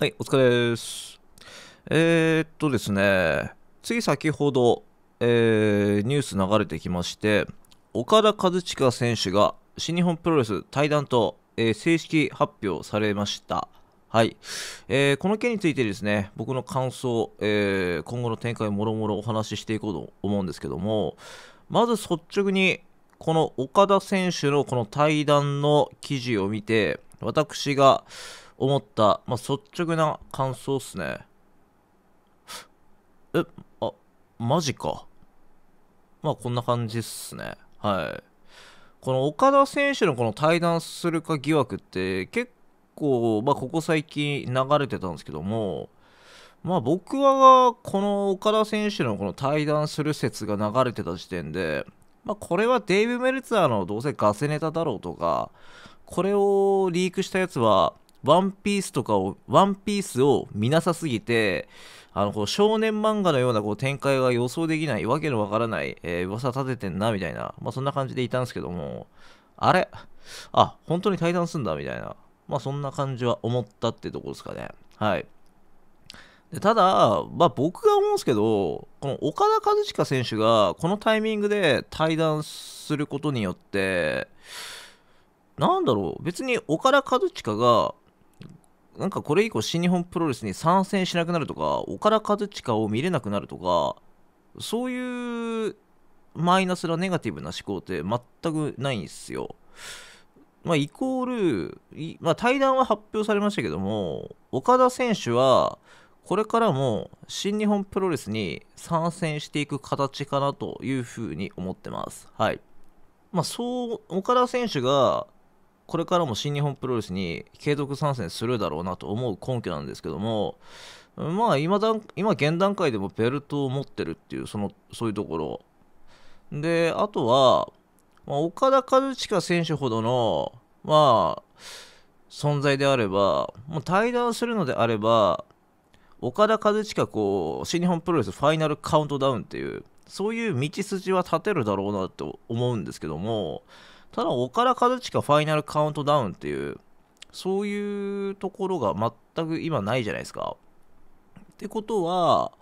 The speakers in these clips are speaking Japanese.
はい、お疲れです。えー、っとですね、つい先ほど、えー、ニュース流れてきまして、岡田和親選手が新日本プロレス対談と、えー、正式発表されました。はい、えー、この件についてですね、僕の感想、えー、今後の展開もろもろお話ししていこうと思うんですけども、まず率直に、この岡田選手のこの対談の記事を見て、私が、思った、まあ、率直な感想っすね。え、あ、マジか。まあ、こんな感じっすね。はい。この岡田選手のこの対談するか疑惑って結構、まあ、ここ最近流れてたんですけども、まあ、僕はこの岡田選手のこの対談する説が流れてた時点で、まあ、これはデイブ・メルツァーのどうせガセネタだろうとか、これをリークしたやつは、ワンピースとかを、ワンピースを見なさすぎて、あの、こう少年漫画のようなこう展開が予想できない、わけのわからない、えー、噂立ててんな、みたいな、まあそんな感じでいたんですけども、あれあ、本当に対談すんだ、みたいな、まあそんな感じは思ったってとこですかね。はい。でただ、まあ、僕が思うんですけど、この岡田和親選手がこのタイミングで退団することによって、なんだろう、別に岡田和親がなんかこれ以降新日本プロレスに参戦しなくなるとか岡田和親を見れなくなるとかそういうマイナスなネガティブな思考って全くないんですよ。まあ、イコール、まあ、対談は発表されましたけども岡田選手はこれからも新日本プロレスに参戦していく形かなというふうに思ってます。はい。まあ、そう、岡田選手がこれからも新日本プロレスに継続参戦するだろうなと思う根拠なんですけども、まあ今今現段階でもベルトを持ってるっていう、その、そういうところ。で、あとは、まあ、岡田和親選手ほどの、まあ、存在であれば、もう対談するのであれば、岡田和親こう、新日本プロレスファイナルカウントダウンっていう、そういう道筋は立てるだろうなと思うんですけども、ただ岡田和親ファイナルカウントダウンっていうそういうところが全く今ないじゃないですかってことは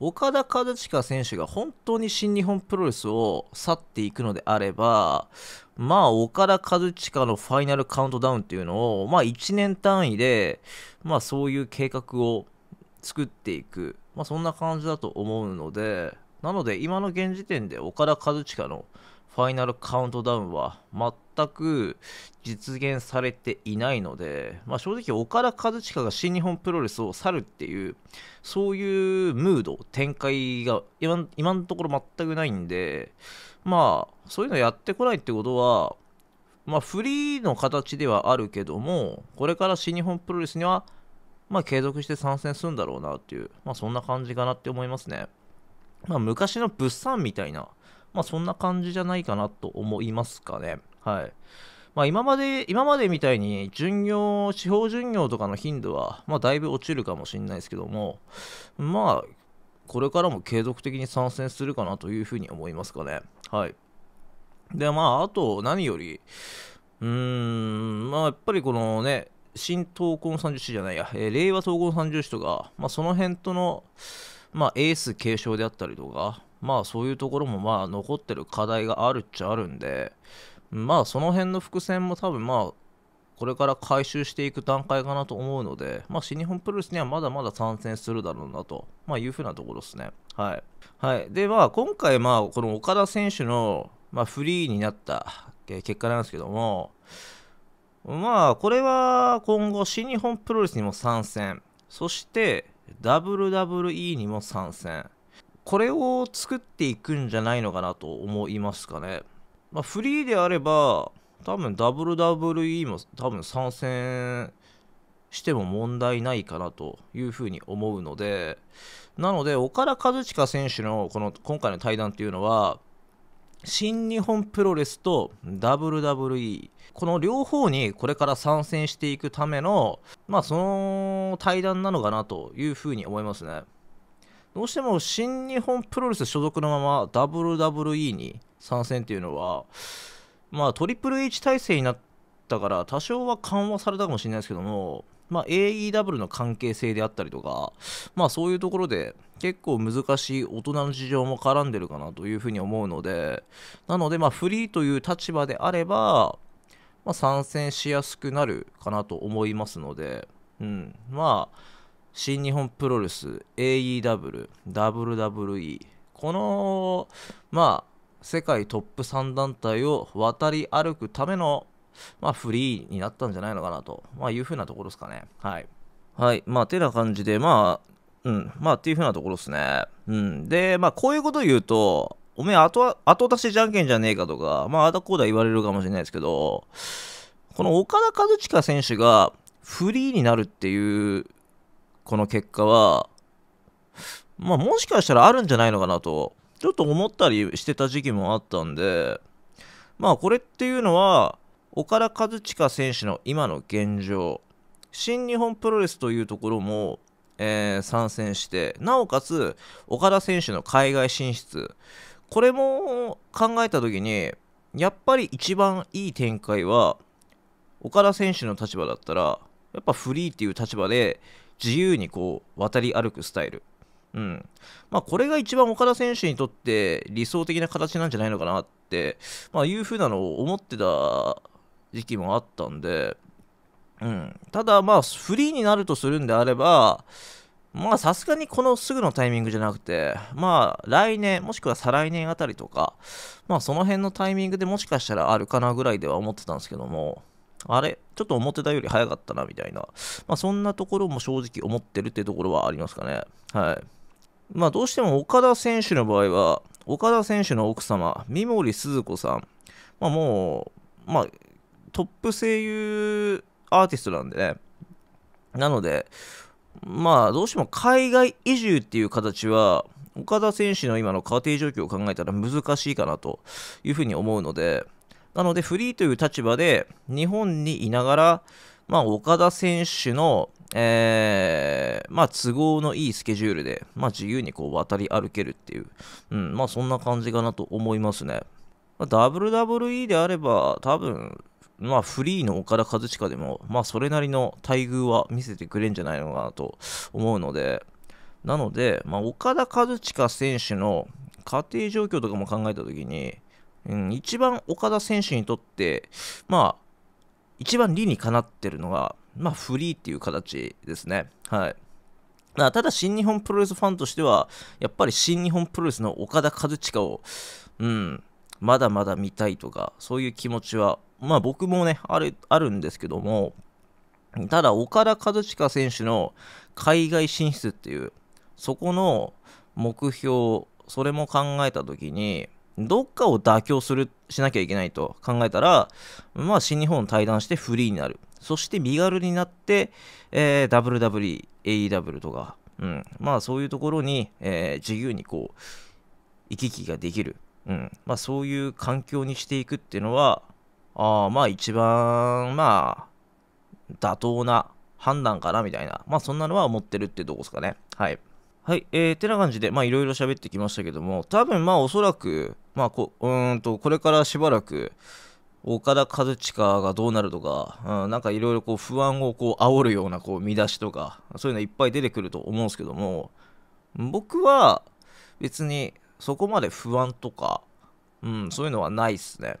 岡田和親選手が本当に新日本プロレスを去っていくのであればまあ岡田和親のファイナルカウントダウンっていうのをまあ1年単位でまあそういう計画を作っていく、まあ、そんな感じだと思うのでなので今の現時点で岡田和親のファイナルカウントダウンは全く実現されていないので、まあ、正直岡田和親が新日本プロレスを去るっていうそういうムード展開が今今のところ全くないんでまあそういうのやってこないってことはまあフリーの形ではあるけどもこれから新日本プロレスにはまあ継続して参戦するんだろうなっていう、まあそんな感じかなって思いますね。まあ昔の物産みたいな、まあそんな感じじゃないかなと思いますかね。はい。まあ、今まで、今までみたいに、巡業、地方巡業とかの頻度は、まあ、だいぶ落ちるかもしれないですけども、まあ、これからも継続的に参戦するかなというふうに思いますかね。はい。で、まあ、あと、何より、うーん、まあ、やっぱりこのね、新東魂三十四じゃないや、えー、令和東魂三十四とか、まあ、その辺との、まあ、エース継承であったりとか、まあそういうところもまあ残ってる課題があるっちゃあるんで、まあその辺の伏線も多分まあこれから回収していく段階かなと思うので、まあ、新日本プロレスにはまだまだ参戦するだろうなと、まあ、いうふうなところですね。はい。はい、で、まあ、今回、まあ、この岡田選手の、まあ、フリーになった結果なんですけども、まあ、これは今後、新日本プロレスにも参戦、そして WWE にも参戦、これを作っていくんじゃないのかなと思いますかね。まあ、フリーであれば、多分 WWE も多分参戦しても問題ないかなというふうに思うので、なので、岡田和親選手のこの今回の対談っていうのは、新日本プロレスと WWE この両方にこれから参戦していくためのまあその対談なのかなというふうに思いますね。どうしても新日本プロレス所属のまま WWE に参戦っていうのは、まあ、トリプル H 体制になったから多少は緩和されたかもしれないですけども、まあ、AEW の関係性であったりとか、まあ、そういうところで結構難しい大人の事情も絡んでるかなというふうに思うのでなのでまあフリーという立場であれば、まあ、参戦しやすくなるかなと思いますので、うん、まあ新日本プロレス AEW、WWE このまあ世界トップ3団体を渡り歩くためのまあ、フリーになったんじゃないのかなと、まあ、いうふうなところですかね。はい。はい。まあ、てな感じで、まあ、うん、まあっていう風なところですね。うん。で、まあこういうこと言うと、おめえ後、後出しじゃんけんじゃねえかとか、まああだこうだ言われるかもしれないですけど、この岡田和親選手がフリーになるっていうこの結果は、まあ、もしかしたらあるんじゃないのかなと、ちょっと思ったりしてた時期もあったんで、まあ、これっていうのは、岡田和親選手の今の現状、新日本プロレスというところも、えー、参戦して、なおかつ、岡田選手の海外進出、これも考えた時に、やっぱり一番いい展開は、岡田選手の立場だったら、やっぱフリーっていう立場で自由にこう渡り歩くスタイル。うんまあ、これが一番岡田選手にとって理想的な形なんじゃないのかなって、まあ、いうふうなのを思ってた時期もあったんで、うん、ただ、まあ、フリーになるとするんであれば、まあ、さすがにこのすぐのタイミングじゃなくて、まあ、来年、もしくは再来年あたりとか、まあ、その辺のタイミングでもしかしたらあるかなぐらいでは思ってたんですけども、あれちょっと思ってたより早かったなみたいな、まあ、そんなところも正直思ってるってところはありますかね。はいまあ、どうしても岡田選手の場合は、岡田選手の奥様、三森鈴子さん、まあ、もう、まあ、トップ声優アーティストなんでね、なので、まあ、どうしても海外移住っていう形は、岡田選手の今の家庭状況を考えたら難しいかなというふうに思うので、なので、フリーという立場で、日本にいながら、まあ、岡田選手の、えー、まあ、都合のいいスケジュールで、まあ、自由にこう渡り歩けるっていう、うん、まあ、そんな感じかなと思いますね。まあ、WWE であれば、多分、まあ、フリーの岡田和親でも、まあ、それなりの待遇は見せてくれんじゃないのかなと思うので、なので、まあ、岡田和親選手の家庭状況とかも考えたときに、うん、一番岡田選手にとって、まあ、一番理にかなってるのが、まあ、フリーっていう形ですね。はい。ただ、新日本プロレスファンとしては、やっぱり新日本プロレスの岡田和親を、うん、まだまだ見たいとか、そういう気持ちは、まあ僕もね、ある、あるんですけども、ただ、岡田和親選手の海外進出っていう、そこの目標、それも考えたときに、どっかを妥協する、しなきゃいけないと考えたら、まあ、新日本を退団してフリーになる。そして身軽になって、えー、WWE、AEW とか、うん、まあそういうところに、えー、自由にこう、行き来ができる。うん、まあそういう環境にしていくっていうのは、あまあ一番、まあ、妥当な判断かなみたいな、まあそんなのは思ってるってどこですかね。はい。はい、えー、てな感じで、まあ、いろいろ喋ってきましたけども、多分、まあ、おそらく、まあ、こ、うんと、これからしばらく、岡田和親がどうなるとか、うん、なんかいろいろこう不安をこう煽るようなこう見出しとか、そういうのいっぱい出てくると思うんですけども、僕は別にそこまで不安とか、うん、そういうのはないっすね。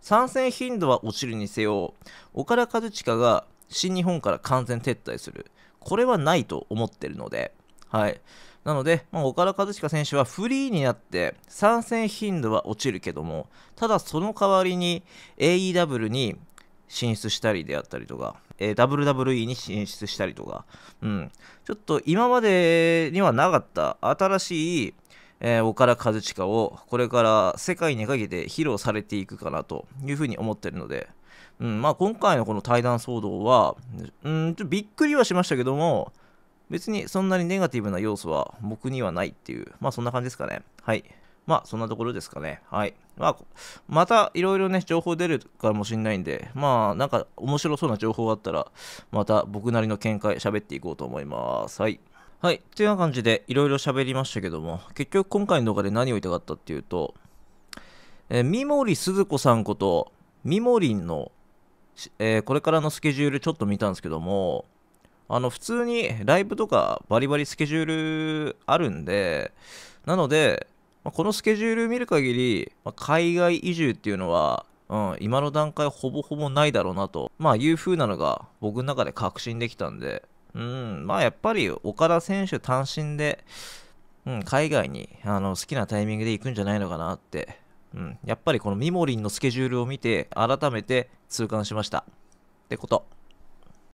参戦頻度は落ちるにせよ、岡田和親が新日本から完全撤退する。これはないと思ってるので、はい。なので、まあ、岡田和親選手はフリーになって参戦頻度は落ちるけども、ただその代わりに AEW に進出したりであったりとか、えー、WWE に進出したりとか、うん、ちょっと今までにはなかった新しい、えー、岡田和親をこれから世界にかけて披露されていくかなというふうに思ってるので、うんまあ、今回のこの対談騒動は、うん、ちょっとびっくりはしましたけども、別にそんなにネガティブな要素は僕にはないっていう、まあそんな感じですかね。はい。まあそんなところですかね。はい。まあ、またいろいろね、情報出るかもしれないんで、まあなんか面白そうな情報があったら、また僕なりの見解喋っていこうと思います。はい。はい。というような感じでいろいろ喋りましたけども、結局今回の動画で何を言いたかったっていうと、えー、三森すず子さんこと、みもりんの、えー、これからのスケジュールちょっと見たんですけども、あの、普通にライブとかバリバリスケジュールあるんで、なので、まこのスケジュール見る限り、ま海外移住っていうのは、うん、今の段階ほぼほぼないだろうなと、まあいう風なのが僕の中で確信できたんで、うん、まあやっぱり岡田選手単身で、うん、海外にあの好きなタイミングで行くんじゃないのかなって、うん、やっぱりこのミモリンのスケジュールを見て改めて痛感しましたってこと。